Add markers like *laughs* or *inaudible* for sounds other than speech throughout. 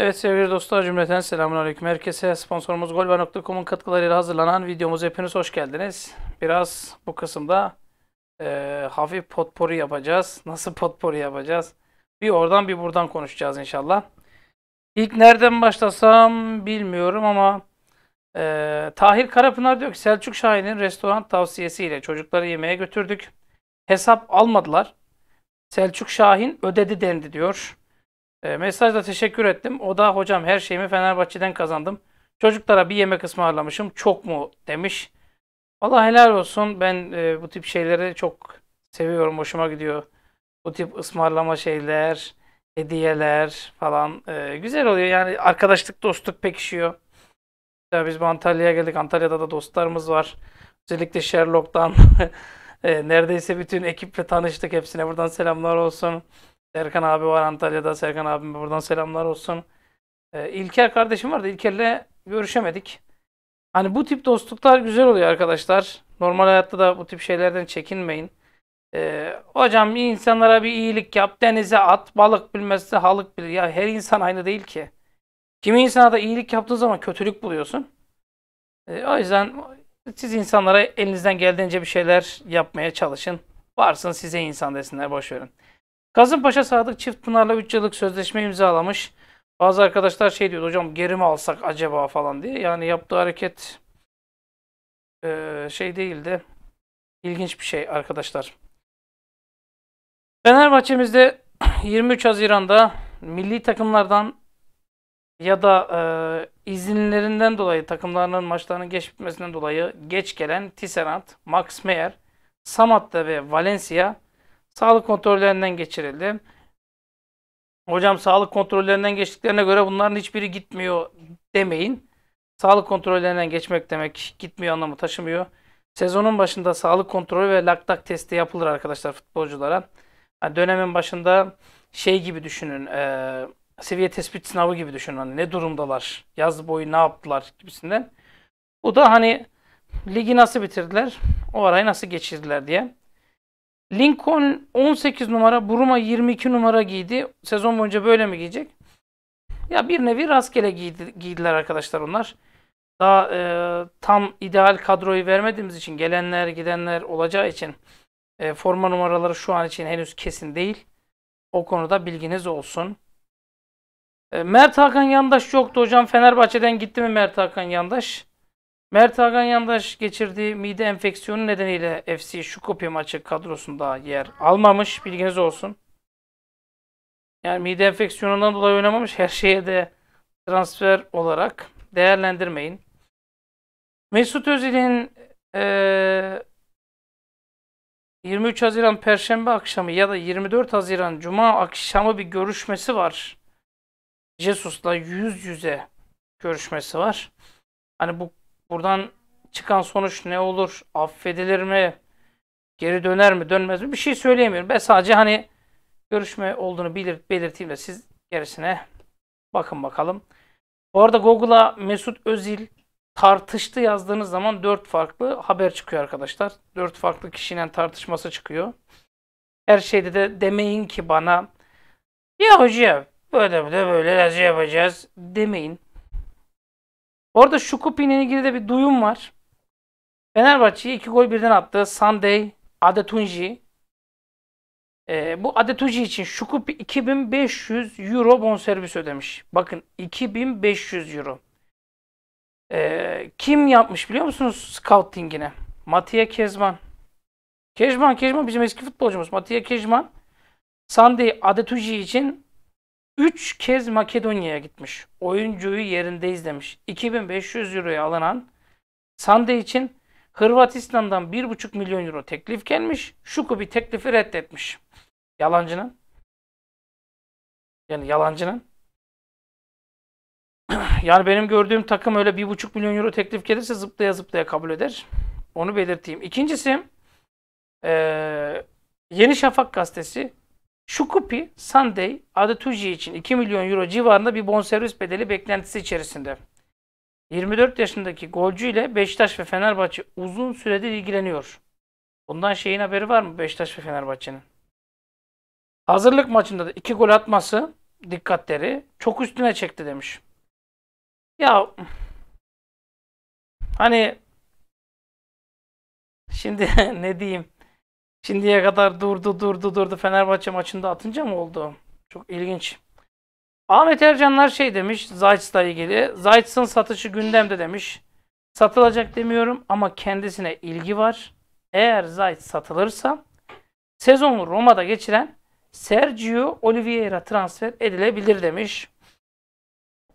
Evet sevgili dostlar cümleten selamun aleyküm. Herkese sponsorumuz golba.com'un katkılarıyla hazırlanan videomuz hepiniz hoş geldiniz. Biraz bu kısımda e, hafif potpori yapacağız. Nasıl potpori yapacağız? Bir oradan bir buradan konuşacağız inşallah. İlk nereden başlasam bilmiyorum ama e, Tahir Karapınar diyor ki Selçuk Şahin'in restoran tavsiyesiyle çocukları yemeğe götürdük. Hesap almadılar. Selçuk Şahin ödedi dendi diyor. E, mesajla teşekkür ettim. O da hocam her şeyimi Fenerbahçe'den kazandım. Çocuklara bir yemek ısmarlamışım. Çok mu demiş. Valla helal olsun. Ben e, bu tip şeyleri çok seviyorum. Hoşuma gidiyor. Bu tip ısmarlama şeyler, hediyeler falan. E, güzel oluyor. Yani arkadaşlık, dostluk pekişiyor. Ya biz bu Antalya'ya geldik. Antalya'da da dostlarımız var. Özellikle Sherlock'tan *laughs* e, neredeyse bütün ekiple tanıştık. Hepsine buradan selamlar olsun. Serkan abi var Antalya'da. Serkan abime buradan selamlar olsun. Ee, İlker kardeşim vardı. İlker'le görüşemedik. Hani bu tip dostluklar güzel oluyor arkadaşlar. Normal hayatta da bu tip şeylerden çekinmeyin. Ee, hocam insanlara bir iyilik yap. Denize at. Balık bilmezse halık bilir. Ya her insan aynı değil ki. Kimi insana da iyilik yaptığı zaman kötülük buluyorsun. Ee, o yüzden siz insanlara elinizden geldiğince bir şeyler yapmaya çalışın. Varsın size insan desinler. Boş verin. Kasımpaşa Sadık Çift Pınar'la 3 yıllık sözleşme imzalamış. Bazı arkadaşlar şey diyor hocam geri mi alsak acaba falan diye. Yani yaptığı hareket e, şey değildi. İlginç bir şey arkadaşlar. Fenerbahçe'mizde 23 *clears throat* Haziran'da milli takımlardan ya da e, izinlerinden dolayı takımlarının maçlarının geç bitmesinden dolayı geç gelen Tisserand, Max Meyer, Samatta ve Valencia Sağlık kontrollerinden geçirildi. Hocam sağlık kontrollerinden geçtiklerine göre bunların hiçbiri gitmiyor demeyin. Sağlık kontrollerinden geçmek demek gitmiyor anlamı taşımıyor. Sezonun başında sağlık kontrolü ve laktak testi yapılır arkadaşlar futbolculara. Yani dönemin başında şey gibi düşünün. E, seviye tespit sınavı gibi düşünün. Hani ne durumdalar? Yaz boyu ne yaptılar gibisinden. Bu da hani ligi nasıl bitirdiler? O arayı nasıl geçirdiler diye. Lincoln 18 numara, Bruma 22 numara giydi. Sezon boyunca böyle mi giyecek? Ya bir nevi rastgele giydi, giydiler arkadaşlar onlar. Daha e, tam ideal kadroyu vermediğimiz için gelenler gidenler olacağı için e, forma numaraları şu an için henüz kesin değil. O konuda bilginiz olsun. E, Mert Hakan Yandaş yoktu hocam. Fenerbahçe'den gitti mi Mert Hakan Yandaş? Mert Hakan Yandaş geçirdiği mide enfeksiyonu nedeniyle FC Şukopya maçı kadrosunda yer almamış. Bilginiz olsun. Yani mide enfeksiyonundan dolayı oynamamış. Her şeye de transfer olarak değerlendirmeyin. Mesut Özil'in e, 23 Haziran Perşembe akşamı ya da 24 Haziran Cuma akşamı bir görüşmesi var. Jesus'la yüz yüze görüşmesi var. Hani bu Buradan çıkan sonuç ne olur? Affedilir mi? Geri döner mi? Dönmez mi? Bir şey söyleyemiyorum. Ben sadece hani görüşme olduğunu bilir, belirteyim de siz gerisine bakın bakalım. Bu arada Google'a Mesut Özil tartıştı yazdığınız zaman dört farklı haber çıkıyor arkadaşlar. Dört farklı kişinin tartışması çıkıyor. Her şeyde de demeyin ki bana ya hoca böyle böyle böyle yapacağız demeyin. Orada Şukup ile ilgili de bir duyum var. Fenerbahçe'yi iki gol birden attı. Sunday, Adetunji. Ee, bu Adetunji için Şukup 2500 euro bonservis ödemiş. Bakın 2500 euro. Ee, kim yapmış biliyor musunuz Scouting'ine. Matiye Kezman. Kezman, Kezman bizim eski futbolcumuz. Matiye Kezman. Sunday Adetunji için 3 kez Makedonya'ya gitmiş. Oyuncuyu yerinde izlemiş. 2500 euroya alınan Sande için Hırvatistan'dan 1,5 milyon euro teklif gelmiş. bir teklifi reddetmiş. Yalancının. Yani yalancının. *clears throat* yani benim gördüğüm takım öyle 1,5 milyon euro teklif gelirse zıplaya zıplaya kabul eder. Onu belirteyim. İkincisi ee, Yeni Şafak gazetesi Şukupi, Sunday, Adetuji için 2 milyon euro civarında bir bonservis bedeli beklentisi içerisinde. 24 yaşındaki golcü ile Beşiktaş ve Fenerbahçe uzun süredir ilgileniyor. Bundan şeyin haberi var mı Beşiktaş ve Fenerbahçe'nin? Hazırlık maçında da 2 gol atması dikkatleri çok üstüne çekti demiş. Ya hani şimdi *laughs* ne diyeyim? Şimdiye kadar durdu durdu durdu Fenerbahçe maçında atınca mı oldu? Çok ilginç. Ahmet Ercanlar şey demiş Zayt'la ilgili. Zayt'sın satışı gündemde demiş. Satılacak demiyorum ama kendisine ilgi var. Eğer Zayt satılırsa sezonu Roma'da geçiren Sergio Oliveira transfer edilebilir demiş.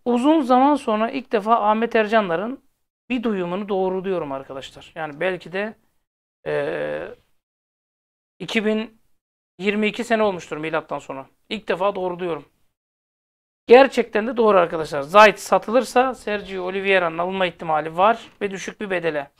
Uzun zaman sonra ilk defa Ahmet Ercanlar'ın bir duyumunu doğruluyorum arkadaşlar. Yani belki de ee, 2022 sene olmuştur milattan sonra. İlk defa doğru diyorum. Gerçekten de doğru arkadaşlar. Zayt satılırsa Sergio Oliveira'nın alınma ihtimali var ve düşük bir bedele.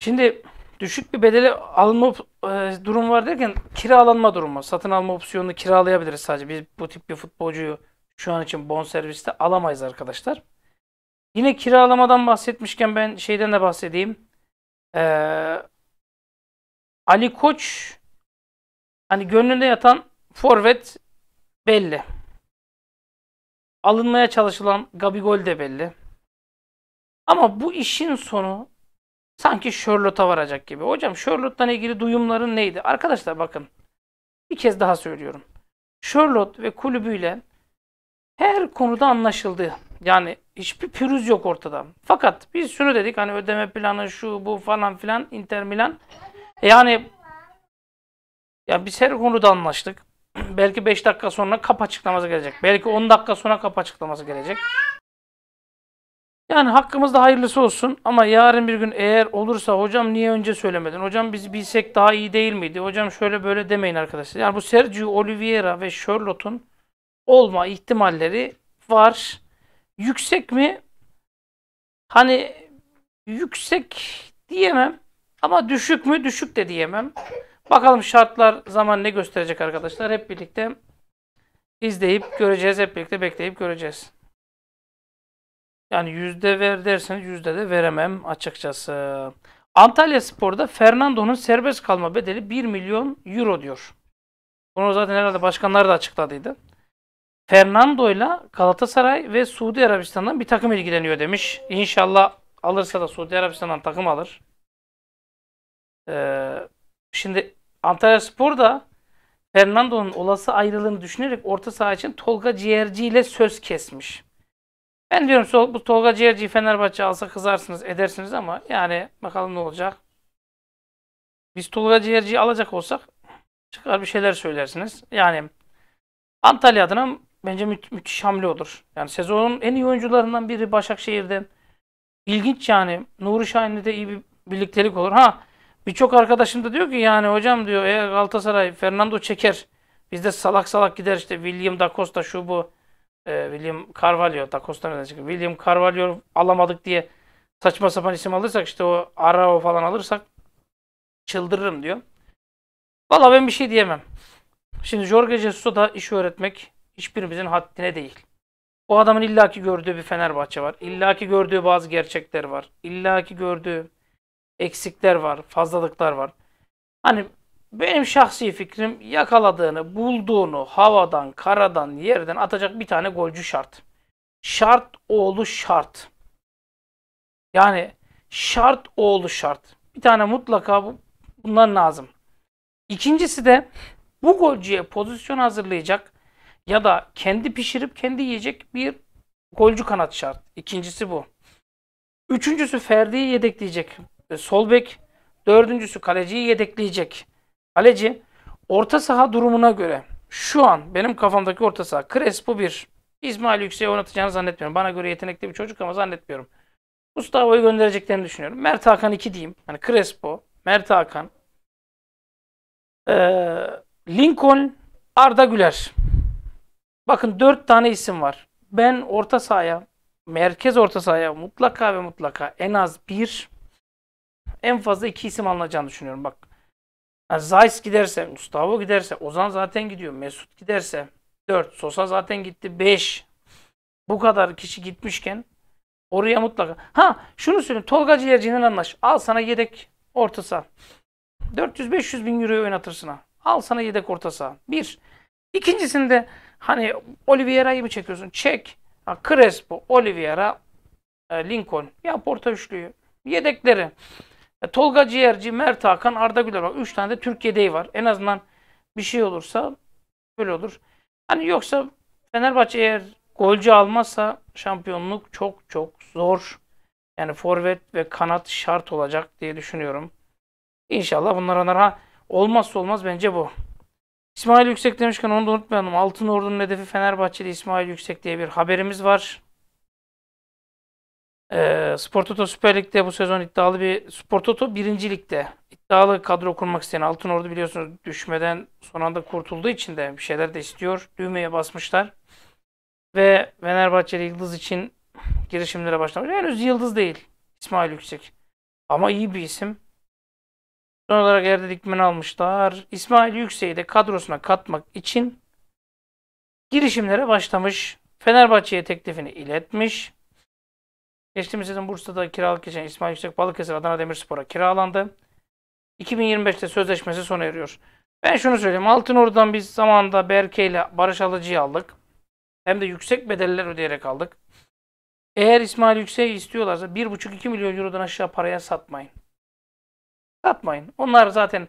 Şimdi düşük bir bedele alınma e, durum var derken kiralanma durumu. Satın alma opsiyonunu kiralayabiliriz sadece. Biz bu tip bir futbolcuyu şu an için bon serviste alamayız arkadaşlar. Yine kiralamadan bahsetmişken ben şeyden de bahsedeyim. Ee, Ali Koç hani gönlünde yatan forvet belli. Alınmaya çalışılan Gabigol de belli. Ama bu işin sonu sanki Charlotte'a varacak gibi. Hocam Charlotte'dan ilgili duyumların neydi? Arkadaşlar bakın. Bir kez daha söylüyorum. Charlotte ve kulübüyle her konuda anlaşıldı. Yani hiçbir pürüz yok ortada. Fakat biz şunu dedik hani ödeme planı şu bu falan filan Inter Milan yani ya biz her konuda anlaştık. *clears throat* Belki 5 dakika sonra kap açıklaması gelecek. Belki 10 dakika sonra kap açıklaması gelecek. Yani hakkımızda hayırlısı olsun ama yarın bir gün eğer olursa hocam niye önce söylemedin? Hocam biz bilsek daha iyi değil miydi? Hocam şöyle böyle demeyin arkadaşlar. Yani bu Sergio Oliveira ve Charlotte'un olma ihtimalleri var. Yüksek mi? Hani yüksek diyemem. Ama düşük mü? Düşük de diyemem. Bakalım şartlar zaman ne gösterecek arkadaşlar. Hep birlikte izleyip göreceğiz. Hep birlikte bekleyip göreceğiz. Yani yüzde ver derseniz yüzde de veremem açıkçası. Antalya Spor'da Fernando'nun serbest kalma bedeli 1 milyon euro diyor. Bunu zaten herhalde başkanlar da açıkladıydı. Fernando ile Galatasaray ve Suudi Arabistan'dan bir takım ilgileniyor demiş. İnşallah alırsa da Suudi Arabistan'dan takım alır. Ee, şimdi Antalya Spor da Fernando'nun olası ayrılığını düşünerek orta saha için Tolga Ciğerci ile söz kesmiş. Ben diyorum bu Tolga Ciğerci'yi Fenerbahçe alsa kızarsınız edersiniz ama yani bakalım ne olacak. Biz Tolga Ciğerci'yi alacak olsak çıkar bir şeyler söylersiniz. Yani Antalya adına bence mü müthiş hamle olur. Yani sezonun en iyi oyuncularından biri Başakşehir'den. İlginç yani. Nuri Şahin'le de iyi bir birliktelik olur. Ha Birçok arkadaşım da diyor ki yani hocam diyor e, Galatasaray Fernando çeker. biz de salak salak gider işte William da Costa şu bu. E, William Carvalho da Costa nereden çıkıyor? William Carvalho alamadık diye saçma sapan isim alırsak işte o Arao falan alırsak çıldırırım diyor. Vallahi ben bir şey diyemem. Şimdi Jorge Jesus'a da iş öğretmek hiçbirimizin haddine değil. O adamın illaki gördüğü bir Fenerbahçe var. İllaki gördüğü bazı gerçekler var. İllaki gördüğü eksikler var, fazlalıklar var. Hani benim şahsi fikrim yakaladığını, bulduğunu havadan, karadan, yerden atacak bir tane golcü şart. Şart oğlu şart. Yani şart oğlu şart. Bir tane mutlaka bu, bunlar lazım. İkincisi de bu golcüye pozisyon hazırlayacak ya da kendi pişirip kendi yiyecek bir golcü kanat şart. İkincisi bu. Üçüncüsü Ferdi'yi yedekleyecek. E, sol bek. Dördüncüsü kaleciyi yedekleyecek. Kaleci orta saha durumuna göre şu an benim kafamdaki orta saha Crespo 1. İsmail Yüksek'e oynatacağını zannetmiyorum. Bana göre yetenekli bir çocuk ama zannetmiyorum. Gustavo'yu göndereceklerini düşünüyorum. Mert Hakan 2 diyeyim. Yani Crespo, Mert Hakan, ee, Lincoln, Arda Güler. Bakın 4 tane isim var. Ben orta sahaya, merkez orta sahaya mutlaka ve mutlaka en az bir en fazla iki isim alınacağını düşünüyorum. Bak yani Zayis giderse, Mustafa giderse, Ozan zaten gidiyor, Mesut giderse 4, Sosa zaten gitti 5. Bu kadar kişi gitmişken oraya mutlaka. Ha şunu söyleyeyim Tolga Ciğerci'nin anlaş. Al sana yedek orta saha. 400-500 bin euroyu oynatırsın ha. Al sana yedek orta saha. Bir. İkincisinde hani Oliveira'yı mı çekiyorsun? Çek. Ha, Crespo, Oliveira, e, Lincoln. ya orta üçlüyü. Yedekleri. E, Tolga Ciğerci, Mert Hakan, Arda Güler. Bak 3 tane de Türkiye'deyi var. En azından bir şey olursa böyle olur. Hani yoksa Fenerbahçe eğer golcü almazsa şampiyonluk çok çok zor. Yani forvet ve kanat şart olacak diye düşünüyorum. İnşallah bunlara olmazsa olmaz bence bu. İsmail Yüksek demişken onu da unutmayalım. Altın Ordu'nun hedefi Fenerbahçe'de İsmail Yüksek diye bir haberimiz var. E, ee, Spor Toto Süper Lig'de bu sezon iddialı bir Spor Toto 1. iddialı kadro kurmak isteyen Altın Ordu biliyorsunuz düşmeden son anda kurtulduğu için de bir şeyler de istiyor. Düğmeye basmışlar. Ve Fenerbahçeli Yıldız için girişimlere başlamış. Henüz Yıldız değil. İsmail Yüksek. Ama iyi bir isim. Son olarak yerde Dikmen'i almışlar. İsmail Yüksek'i de kadrosuna katmak için girişimlere başlamış. Fenerbahçe'ye teklifini iletmiş. Geçtiğimiz sezon Bursa'da kiralık geçen İsmail Yüksek Balıkesir Adana Demirspor'a kiralandı. 2025'te sözleşmesi sona eriyor. Ben şunu söyleyeyim. Altın oradan biz zamanında Berke ile Barış Alıcı'yı aldık. Hem de yüksek bedeller ödeyerek aldık. Eğer İsmail Yüksek'i istiyorlarsa 1,5-2 milyon eurodan aşağı paraya satmayın. Satmayın. Onlar zaten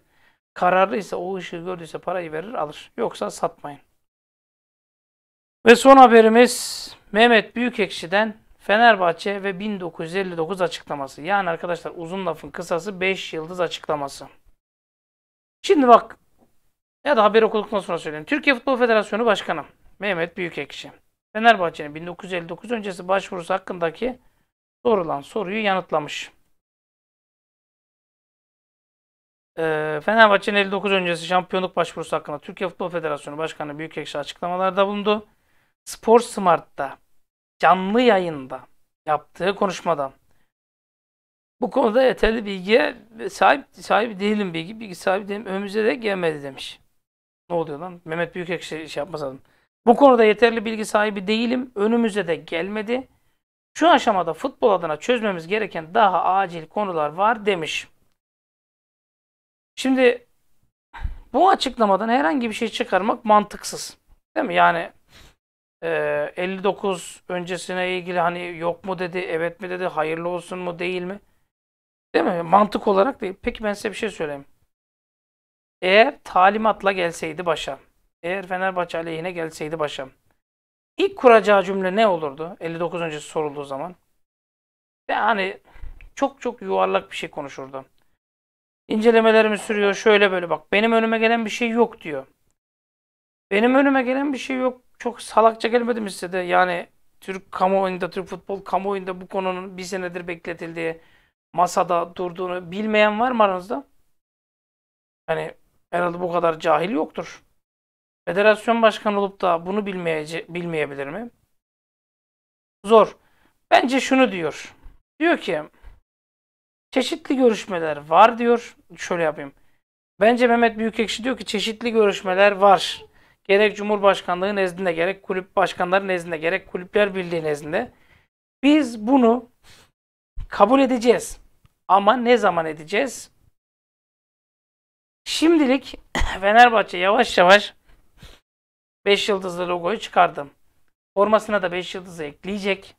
kararlıysa, o ışığı gördüyse parayı verir alır. Yoksa satmayın. Ve son haberimiz Mehmet Büyükekşi'den Fenerbahçe ve 1959 açıklaması. Yani arkadaşlar uzun lafın kısası 5 yıldız açıklaması. Şimdi bak ya da haber okuduktan sonra söyleyeyim. Türkiye Futbol Federasyonu Başkanı Mehmet Büyükekşi. Fenerbahçe'nin 1959 öncesi başvurusu hakkındaki sorulan soruyu yanıtlamış. Ee, Fenerbahçe'nin 59 öncesi şampiyonluk başvurusu hakkında Türkiye Futbol Federasyonu Başkanı Büyükekşi açıklamalarda bulundu. Spor Smart'ta canlı yayında yaptığı konuşmada bu konuda yeterli bilgiye sahip sahip değilim bilgi bilgi sahibi değilim önümüze de gelmedi demiş. Ne oluyor lan? Mehmet Büyükekşi şey, şey yapmaz adam. Bu konuda yeterli bilgi sahibi değilim. Önümüze de gelmedi. Şu aşamada futbol adına çözmemiz gereken daha acil konular var demiş. Şimdi bu açıklamadan herhangi bir şey çıkarmak mantıksız. Değil mi? Yani 59 öncesine ilgili hani yok mu dedi, evet mi dedi, hayırlı olsun mu değil mi? Değil mi? Mantık olarak değil. Peki ben size bir şey söyleyeyim. Eğer talimatla gelseydi başa, eğer Fenerbahçe aleyhine gelseydi başa, ilk kuracağı cümle ne olurdu 59 öncesi sorulduğu zaman? Yani çok çok yuvarlak bir şey konuşurdu. İncelemelerimi sürüyor şöyle böyle bak benim önüme gelen bir şey yok diyor. Benim önüme gelen bir şey yok çok salakça gelmedi mi size de yani Türk kamuoyunda, Türk futbol kamuoyunda bu konunun bir senedir bekletildiği, masada durduğunu bilmeyen var mı aranızda? Yani herhalde bu kadar cahil yoktur. Federasyon başkanı olup da bunu bilmeyece, bilmeyebilir mi? Zor. Bence şunu diyor. Diyor ki çeşitli görüşmeler var diyor. Şöyle yapayım. Bence Mehmet Büyükekşi diyor ki çeşitli görüşmeler var gerek Cumhurbaşkanlığı nezdinde gerek kulüp başkanları nezdinde gerek kulüpler birliği nezdinde biz bunu kabul edeceğiz. Ama ne zaman edeceğiz? Şimdilik *clears throat* Fenerbahçe yavaş yavaş 5 yıldızlı logoyu çıkardım. Formasına da 5 yıldızı ekleyecek.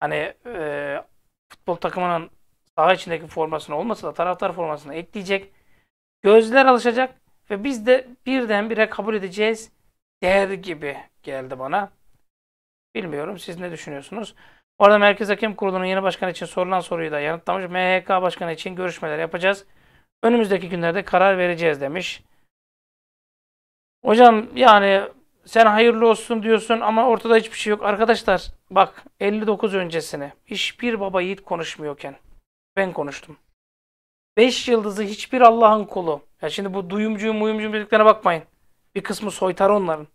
Hani e, futbol takımının saha içindeki formasını olmasa da taraftar formasını ekleyecek. Gözler alışacak. Ve biz de birdenbire kabul edeceğiz der gibi geldi bana. Bilmiyorum siz ne düşünüyorsunuz? Orada Merkez Hakem Kurulu'nun yeni başkan için sorulan soruyu da yanıtlamış. MHK başkanı için görüşmeler yapacağız. Önümüzdeki günlerde karar vereceğiz demiş. Hocam yani sen hayırlı olsun diyorsun ama ortada hiçbir şey yok. Arkadaşlar bak 59 öncesine hiçbir baba yiğit konuşmuyorken ben konuştum. 5 yıldızı hiçbir Allah'ın kulu ya şimdi bu duyumcu muyumcu dediklerine bakmayın. Bir kısmı soytar onların.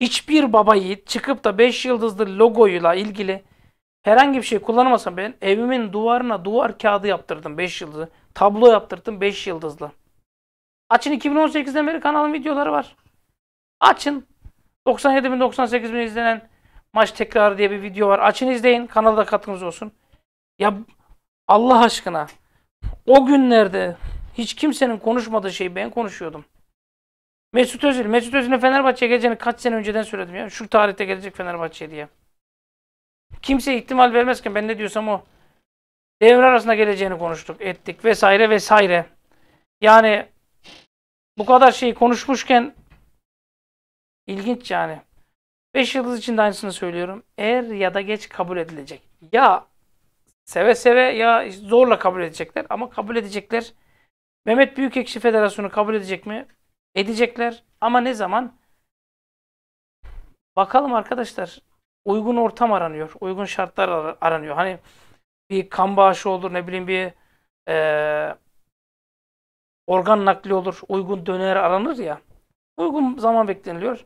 Hiçbir baba yiğit çıkıp da 5 yıldızlı logoyla ilgili herhangi bir şey kullanmasam ben evimin duvarına duvar kağıdı yaptırdım 5 yıldızlı. Tablo yaptırdım 5 yıldızlı. Açın 2018'den beri kanalın videoları var. Açın. 97 bin 98 bin izlenen maç tekrarı diye bir video var. Açın izleyin. Kanalda katkınız olsun. Ya Allah aşkına o günlerde hiç kimsenin konuşmadığı şeyi ben konuşuyordum. Mesut Özil. Mesut Özil'in Fenerbahçe'ye geleceğini kaç sene önceden söyledim ya. Şu tarihte gelecek Fenerbahçe diye. Kimse ihtimal vermezken ben ne diyorsam o. Devre arasında geleceğini konuştuk, ettik vesaire vesaire. Yani bu kadar şeyi konuşmuşken ilginç yani. Beş yıldız için de aynısını söylüyorum. Er ya da geç kabul edilecek. Ya seve seve ya zorla kabul edecekler ama kabul edecekler. Mehmet Büyükekşi Federasyonu kabul edecek mi? Edecekler ama ne zaman? Bakalım arkadaşlar. Uygun ortam aranıyor. Uygun şartlar ar aranıyor. Hani bir kan bağışı olur ne bileyim bir e, organ nakli olur. Uygun döner aranır ya. Uygun zaman bekleniliyor.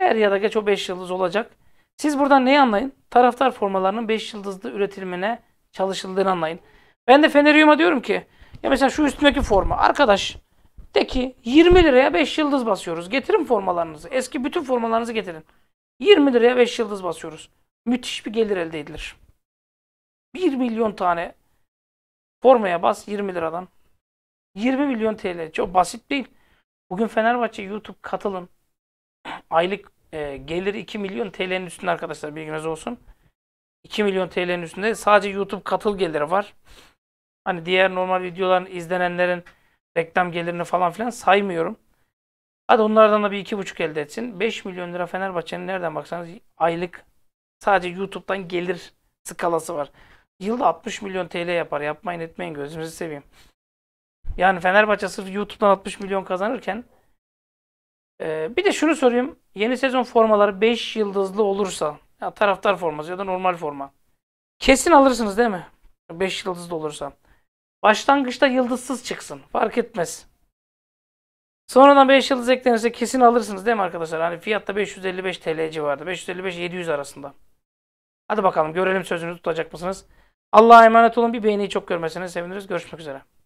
Er ya da geç o 5 yıldız olacak. Siz buradan neyi anlayın? Taraftar formalarının 5 yıldızlı üretilmene çalışıldığını anlayın. Ben de Feneryum'a diyorum ki ya mesela şu üstündeki forma. Arkadaş de ki 20 liraya 5 yıldız basıyoruz. Getirin formalarınızı. Eski bütün formalarınızı getirin. 20 liraya 5 yıldız basıyoruz. Müthiş bir gelir elde edilir. 1 milyon tane formaya bas 20 liradan. 20 milyon TL. Çok basit değil. Bugün Fenerbahçe YouTube katılın. *clears throat* Aylık e, gelir 2 milyon TL'nin üstünde arkadaşlar bilginiz olsun. 2 milyon TL'nin üstünde sadece YouTube katıl geliri var. Hani diğer normal videoların izlenenlerin reklam gelirini falan filan saymıyorum. Hadi onlardan da bir iki buçuk elde etsin. 5 milyon lira Fenerbahçe'nin nereden baksanız aylık sadece YouTube'dan gelir skalası var. Yılda 60 milyon TL yapar. Yapmayın etmeyin gözümüzü seveyim. Yani Fenerbahçe sırf YouTube'dan 60 milyon kazanırken ee, bir de şunu sorayım. Yeni sezon formaları 5 yıldızlı olursa ya taraftar forması ya da normal forma. Kesin alırsınız değil mi? 5 yıldızlı olursa. Başlangıçta yıldızsız çıksın. Fark etmez. Sonradan 5 yıldız eklenirse kesin alırsınız değil mi arkadaşlar? Hani fiyatta 555 TL civarında. 555-700 arasında. Hadi bakalım görelim sözünü tutacak mısınız? Allah'a emanet olun. Bir beğeni çok görmesine seviniriz. Görüşmek üzere.